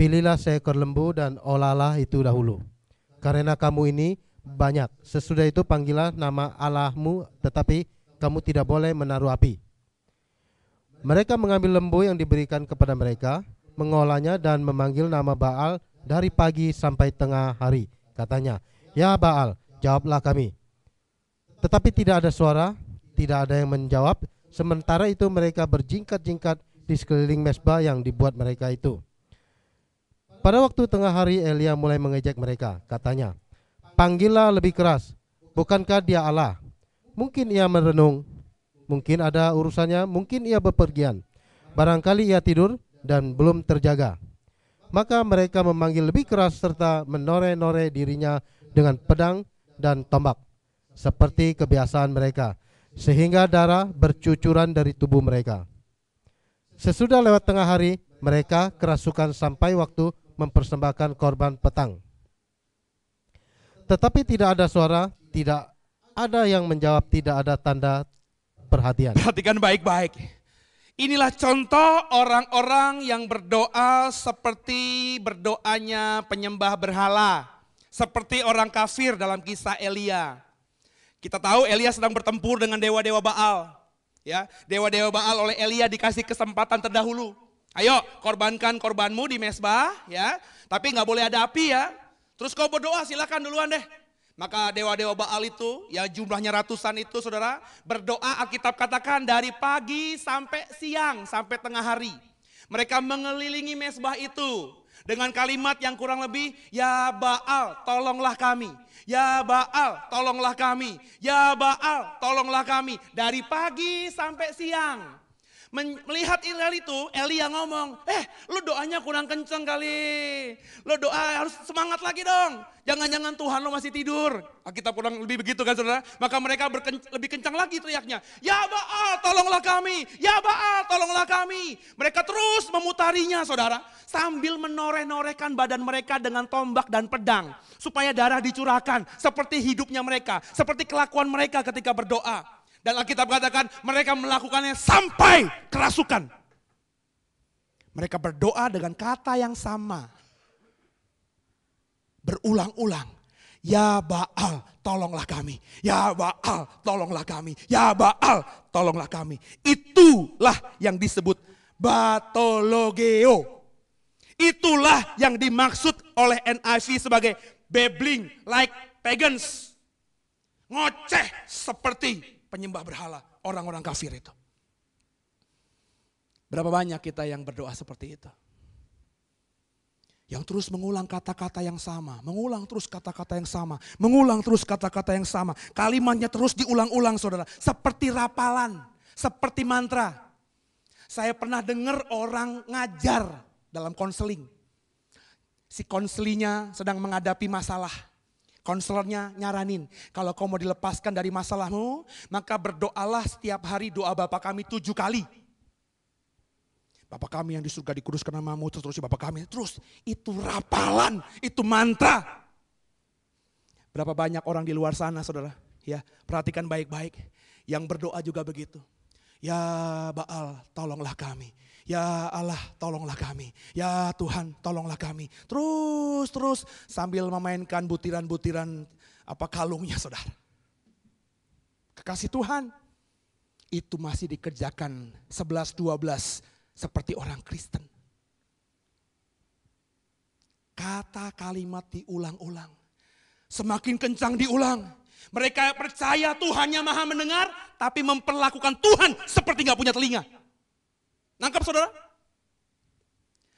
Pilihlah seekor lembu dan olalah itu dahulu, karena kamu ini banyak. Sesudah itu panggillah nama Allahmu, tetapi kamu tidak boleh menaruh api. Mereka mengambil lembu yang diberikan kepada mereka, mengolahnya dan memanggil nama Baal dari pagi sampai tengah hari. Katanya, Ya Baal, jawablah kami. Tetapi tidak ada suara, tidak ada yang menjawab, Sementara itu mereka berjingkat-jingkat di sekeliling mesbah yang dibuat mereka itu. Pada waktu tengah hari Elia mulai mengejek mereka, katanya, Panggillah lebih keras, bukankah dia Allah? Mungkin ia merenung, mungkin ada urusannya, mungkin ia bepergian. Barangkali ia tidur dan belum terjaga. Maka mereka memanggil lebih keras serta menoreh-noreh dirinya dengan pedang dan tombak. Seperti kebiasaan mereka, sehingga darah bercucuran dari tubuh mereka. Sesudah lewat tengah hari, mereka kerasukan sampai waktu mempersembahkan korban petang. Tetapi tidak ada suara, tidak ada yang menjawab, tidak ada tanda perhatian. Perhatikan baik-baik. Inilah contoh orang-orang yang berdoa seperti berdoanya penyembah berhala. Seperti orang kafir dalam kisah Elia. Kita tahu Elia sedang bertempur dengan dewa-dewa Baal. Ya, dewa-dewa Baal oleh Elia dikasih kesempatan terdahulu. Ayo, korbankan korbanmu di mesbah, ya. Tapi nggak boleh ada api ya. Terus kau berdoa, silakan duluan deh. Maka dewa-dewa Baal itu, ya jumlahnya ratusan itu saudara, berdoa Alkitab katakan dari pagi sampai siang, sampai tengah hari. Mereka mengelilingi mesbah itu. Dengan kalimat yang kurang lebih, Ya Baal, tolonglah kami. Ya Baal, tolonglah kami. Ya Baal, tolonglah kami. Dari pagi sampai siang melihat Israel itu, Elia ngomong, eh lu doanya kurang kenceng kali. Lu doa harus semangat lagi dong. Jangan-jangan Tuhan lu masih tidur. Kita kurang lebih begitu kan saudara. Maka mereka berken, lebih kencang lagi teriaknya. Ya Baal tolonglah kami. Ya Baal tolonglah kami. Mereka terus memutarinya saudara. Sambil menoreh-norehkan badan mereka dengan tombak dan pedang. Supaya darah dicurahkan. Seperti hidupnya mereka. Seperti kelakuan mereka ketika berdoa. Dan Alkitab katakan mereka melakukannya sampai kerasukan. Mereka berdoa dengan kata yang sama. Berulang-ulang. Ya Baal, tolonglah kami. Ya Baal, tolonglah kami. Ya Baal, tolonglah kami. Itulah yang disebut batologeo. Itulah yang dimaksud oleh NIV sebagai babbling like pagans. Ngoceh seperti penyembah berhala, orang-orang kafir itu. Berapa banyak kita yang berdoa seperti itu? Yang terus mengulang kata-kata yang sama, mengulang terus kata-kata yang sama, mengulang terus kata-kata yang sama. Kalimatnya terus diulang-ulang saudara, seperti rapalan, seperti mantra. Saya pernah dengar orang ngajar dalam konseling. Si konselinya sedang menghadapi masalah Konselornya nyaranin, kalau kau mau dilepaskan dari masalahmu, maka berdoalah setiap hari doa Bapak kami tujuh kali. Bapak kami yang di surga dikuduskan namamu, terus terus Bapak kami. Terus itu rapalan, itu mantra. Berapa banyak orang di luar sana saudara, ya perhatikan baik-baik. Yang berdoa juga begitu. Ya Baal, tolonglah kami. Ya Allah tolonglah kami. Ya Tuhan tolonglah kami. Terus terus sambil memainkan butiran-butiran apa kalungnya saudara. Kekasih Tuhan itu masih dikerjakan 11-12 seperti orang Kristen. Kata kalimat diulang-ulang. Semakin kencang diulang. Mereka percaya Tuhannya maha mendengar, tapi memperlakukan Tuhan seperti nggak punya telinga. Nangkap saudara?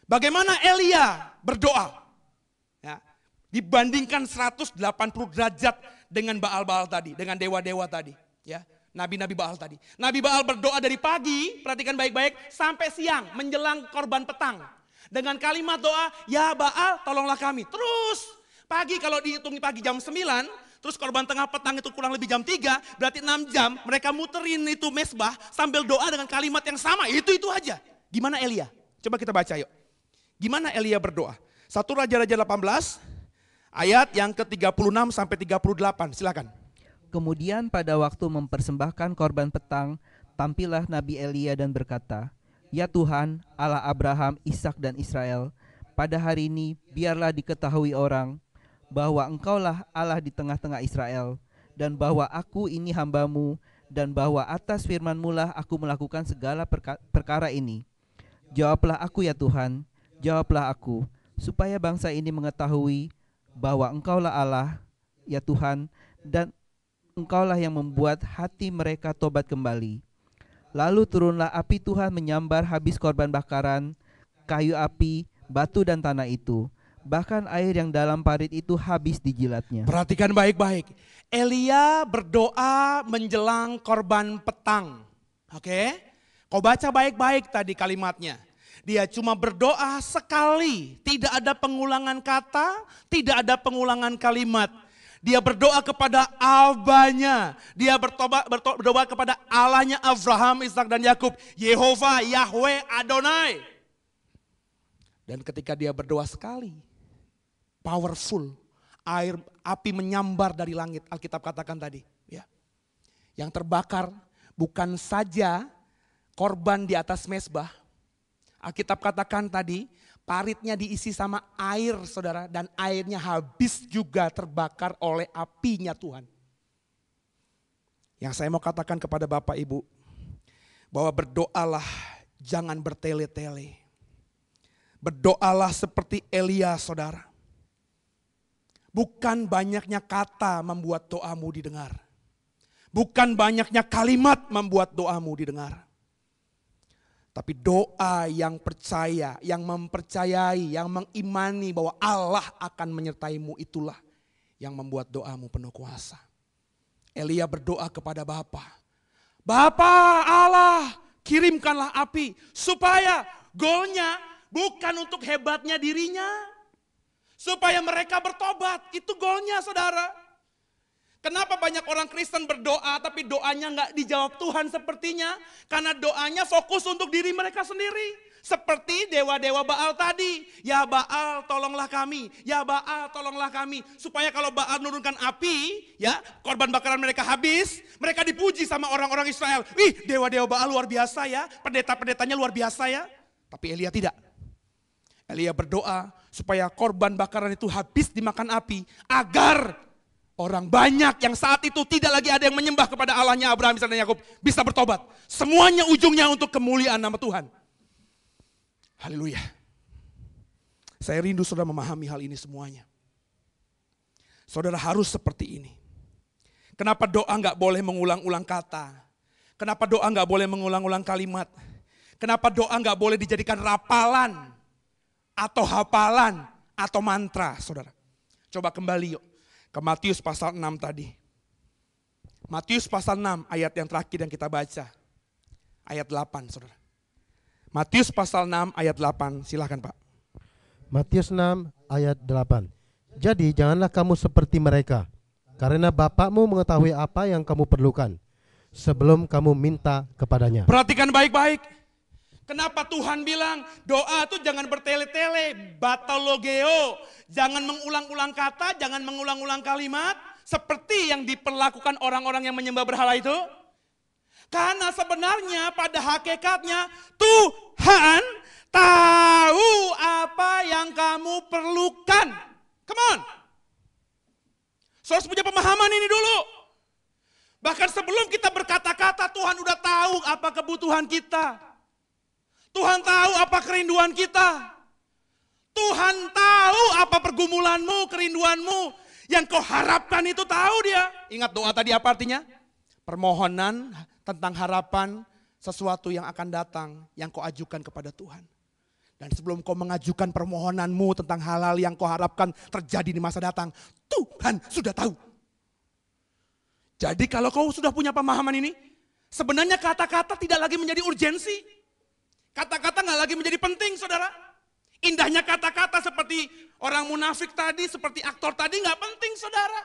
Bagaimana Elia berdoa? Ya, dibandingkan 180 derajat dengan Baal-Baal tadi, dengan dewa-dewa tadi. Ya, Nabi-Nabi Baal tadi. Nabi Baal berdoa dari pagi, perhatikan baik-baik, sampai siang menjelang korban petang. Dengan kalimat doa, ya Baal tolonglah kami. Terus, pagi kalau dihitung pagi jam 9, Terus korban tengah petang itu kurang lebih jam 3, berarti 6 jam mereka muterin itu mesbah sambil doa dengan kalimat yang sama, itu-itu aja. Gimana Elia? Coba kita baca yuk. Gimana Elia berdoa? Satu Raja-Raja 18 ayat yang ke-36 sampai 38. Silakan. Kemudian pada waktu mempersembahkan korban petang, tampillah Nabi Elia dan berkata, "Ya Tuhan, Allah Abraham, Ishak dan Israel, pada hari ini biarlah diketahui orang bahwa engkaulah Allah di tengah-tengah Israel dan bahwa aku ini hambamu dan bahwa atas FirmanMu lah aku melakukan segala perka perkara ini. Jawablah aku ya Tuhan, jawablah aku, supaya bangsa ini mengetahui bahwa Engkaulah Allah, ya Tuhan, dan Engkaulah yang membuat hati mereka tobat kembali. Lalu turunlah api Tuhan menyambar habis korban bakaran, kayu api, batu dan tanah itu bahkan air yang dalam parit itu habis dijilatnya. Perhatikan baik-baik. Elia berdoa menjelang korban petang. Oke? Kau baca baik-baik tadi kalimatnya. Dia cuma berdoa sekali, tidak ada pengulangan kata, tidak ada pengulangan kalimat. Dia berdoa kepada Abahnya, Dia bertoba, bertoba, berdoa kepada Allahnya Abraham, Ishak dan Yakub. Yehova, Yahweh, Adonai. Dan ketika dia berdoa sekali, powerful. Air api menyambar dari langit, Alkitab katakan tadi, ya. Yang terbakar bukan saja korban di atas mesbah. Alkitab katakan tadi, paritnya diisi sama air, Saudara, dan airnya habis juga terbakar oleh apinya Tuhan. Yang saya mau katakan kepada Bapak Ibu, bahwa berdoalah jangan bertele-tele. Berdoalah seperti Elia saudara. Bukan banyaknya kata membuat doamu didengar. Bukan banyaknya kalimat membuat doamu didengar. Tapi doa yang percaya, yang mempercayai, yang mengimani bahwa Allah akan menyertaimu itulah yang membuat doamu penuh kuasa. Elia berdoa kepada Bapa. Bapa Allah, kirimkanlah api supaya golnya bukan untuk hebatnya dirinya, supaya mereka bertobat. Itu golnya saudara. Kenapa banyak orang Kristen berdoa tapi doanya nggak dijawab Tuhan sepertinya? Karena doanya fokus untuk diri mereka sendiri. Seperti dewa-dewa Baal tadi. Ya Baal tolonglah kami. Ya Baal tolonglah kami. Supaya kalau Baal nurunkan api, ya korban bakaran mereka habis. Mereka dipuji sama orang-orang Israel. Wih dewa-dewa Baal luar biasa ya. Pendeta-pendetanya luar biasa ya. Tapi Elia tidak. Elia berdoa supaya korban bakaran itu habis dimakan api agar orang banyak yang saat itu tidak lagi ada yang menyembah kepada Allahnya Abraham dan Yakub bisa bertobat. Semuanya ujungnya untuk kemuliaan nama Tuhan. Haleluya. Saya rindu saudara memahami hal ini semuanya. Saudara harus seperti ini. Kenapa doa nggak boleh mengulang-ulang kata? Kenapa doa nggak boleh mengulang-ulang kalimat? Kenapa doa nggak boleh dijadikan rapalan? atau hafalan atau mantra, Saudara. Coba kembali yuk ke Matius pasal 6 tadi. Matius pasal 6 ayat yang terakhir yang kita baca. Ayat 8, Saudara. Matius pasal 6 ayat 8, silahkan Pak. Matius 6 ayat 8. Jadi janganlah kamu seperti mereka, karena Bapakmu mengetahui apa yang kamu perlukan sebelum kamu minta kepadanya. Perhatikan baik-baik. Kenapa Tuhan bilang doa itu jangan bertele-tele, batalogeo. Jangan mengulang-ulang kata, jangan mengulang-ulang kalimat. Seperti yang diperlakukan orang-orang yang menyembah berhala itu. Karena sebenarnya pada hakikatnya Tuhan tahu apa yang kamu perlukan. Come on. So, harus punya pemahaman ini dulu. Bahkan sebelum kita berkata-kata Tuhan udah tahu apa kebutuhan kita. Tuhan tahu apa kerinduan kita. Tuhan tahu apa pergumulanmu, kerinduanmu. Yang kau harapkan itu tahu dia. Ingat doa tadi apa artinya? Permohonan tentang harapan sesuatu yang akan datang yang kau ajukan kepada Tuhan. Dan sebelum kau mengajukan permohonanmu tentang halal yang kau harapkan terjadi di masa datang, Tuhan sudah tahu. Jadi kalau kau sudah punya pemahaman ini, sebenarnya kata-kata tidak lagi menjadi urgensi. Kata-kata nggak lagi menjadi penting, saudara. Indahnya kata-kata seperti orang munafik tadi, seperti aktor tadi nggak penting, saudara.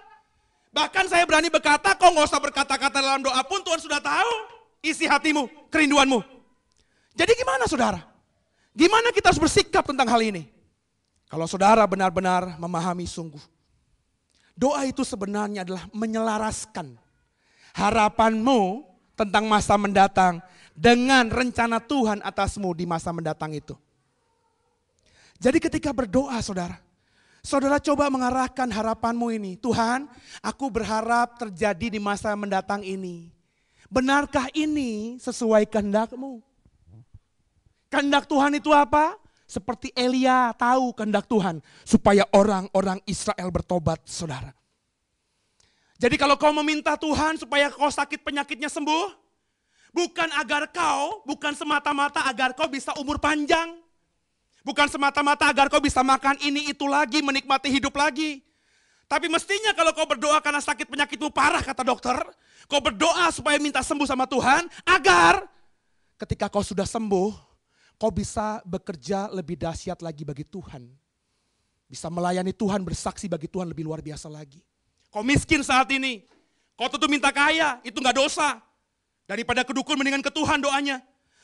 Bahkan saya berani berkata, kau nggak usah berkata-kata dalam doa pun Tuhan sudah tahu isi hatimu, kerinduanmu. Jadi gimana saudara? Gimana kita harus bersikap tentang hal ini? Kalau saudara benar-benar memahami sungguh. Doa itu sebenarnya adalah menyelaraskan harapanmu tentang masa mendatang dengan rencana Tuhan atasmu di masa mendatang itu. Jadi ketika berdoa saudara, saudara coba mengarahkan harapanmu ini. Tuhan, aku berharap terjadi di masa mendatang ini. Benarkah ini sesuai kehendakmu? Kehendak Tuhan itu apa? Seperti Elia tahu kehendak Tuhan. Supaya orang-orang Israel bertobat, saudara. Jadi kalau kau meminta Tuhan supaya kau sakit penyakitnya sembuh, Bukan agar kau, bukan semata-mata agar kau bisa umur panjang. Bukan semata-mata agar kau bisa makan ini itu lagi, menikmati hidup lagi. Tapi mestinya kalau kau berdoa karena sakit penyakitmu parah kata dokter, kau berdoa supaya minta sembuh sama Tuhan agar ketika kau sudah sembuh, kau bisa bekerja lebih dahsyat lagi bagi Tuhan. Bisa melayani Tuhan, bersaksi bagi Tuhan lebih luar biasa lagi. Kau miskin saat ini, kau tentu minta kaya, itu gak dosa. Daripada kedukun mendingan ke Tuhan doanya.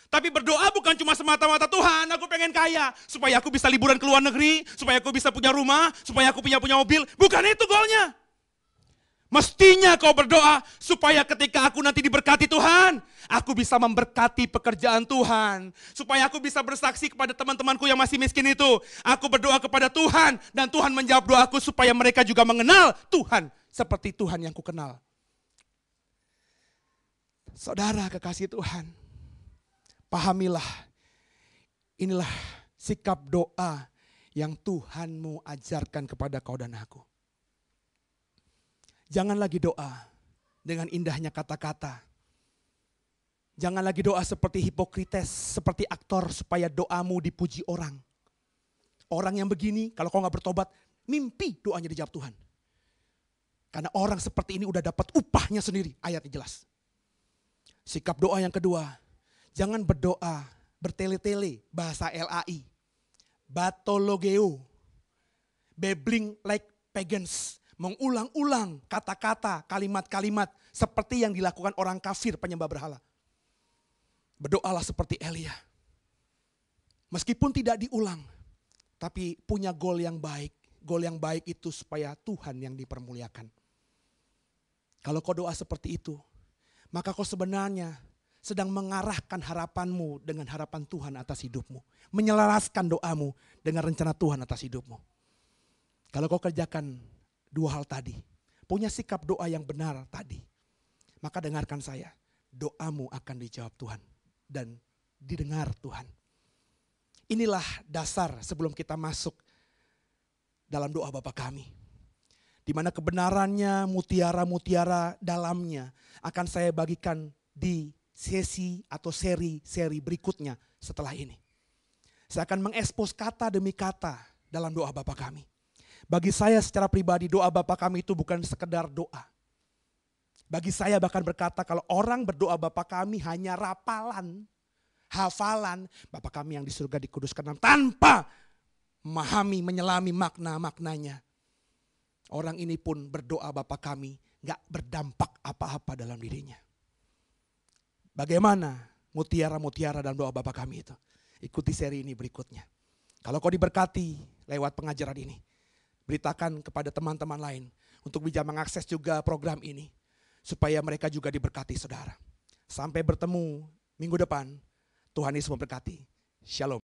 Tapi berdoa bukan cuma semata-mata Tuhan, aku pengen kaya. Supaya aku bisa liburan ke luar negeri, supaya aku bisa punya rumah, supaya aku punya punya mobil. Bukan itu golnya. Mestinya kau berdoa supaya ketika aku nanti diberkati Tuhan, aku bisa memberkati pekerjaan Tuhan. Supaya aku bisa bersaksi kepada teman-temanku yang masih miskin itu. Aku berdoa kepada Tuhan dan Tuhan menjawab doaku supaya mereka juga mengenal Tuhan seperti Tuhan yang kukenal. kenal. Saudara kekasih Tuhan, pahamilah inilah sikap doa yang Tuhanmu ajarkan kepada kau dan aku. Jangan lagi doa dengan indahnya kata-kata. Jangan lagi doa seperti hipokrites, seperti aktor supaya doamu dipuji orang. Orang yang begini kalau kau nggak bertobat, mimpi doanya dijawab Tuhan. Karena orang seperti ini udah dapat upahnya sendiri, ayatnya jelas. Sikap doa yang kedua, jangan berdoa bertele-tele bahasa LAI. Batologeo, babbling like pagans, mengulang-ulang kata-kata, kalimat-kalimat seperti yang dilakukan orang kafir penyembah berhala. Berdoalah seperti Elia. Meskipun tidak diulang, tapi punya gol yang baik. Gol yang baik itu supaya Tuhan yang dipermuliakan. Kalau kau doa seperti itu, maka kau sebenarnya sedang mengarahkan harapanmu dengan harapan Tuhan atas hidupmu. Menyelaraskan doamu dengan rencana Tuhan atas hidupmu. Kalau kau kerjakan dua hal tadi, punya sikap doa yang benar tadi, maka dengarkan saya, doamu akan dijawab Tuhan dan didengar Tuhan. Inilah dasar sebelum kita masuk dalam doa Bapa kami di mana kebenarannya, mutiara-mutiara dalamnya akan saya bagikan di sesi atau seri-seri berikutnya setelah ini. Saya akan mengekspos kata demi kata dalam doa Bapa kami. Bagi saya secara pribadi doa Bapa kami itu bukan sekedar doa. Bagi saya bahkan berkata kalau orang berdoa Bapa kami hanya rapalan, hafalan, Bapa kami yang di surga dikuduskan tanpa memahami, menyelami makna-maknanya Orang ini pun berdoa Bapa kami nggak berdampak apa-apa dalam dirinya. Bagaimana mutiara-mutiara dalam doa Bapa kami itu? Ikuti seri ini berikutnya. Kalau kau diberkati lewat pengajaran ini, beritakan kepada teman-teman lain untuk bisa mengakses juga program ini supaya mereka juga diberkati saudara. Sampai bertemu minggu depan. Tuhan Yesus memberkati. Shalom.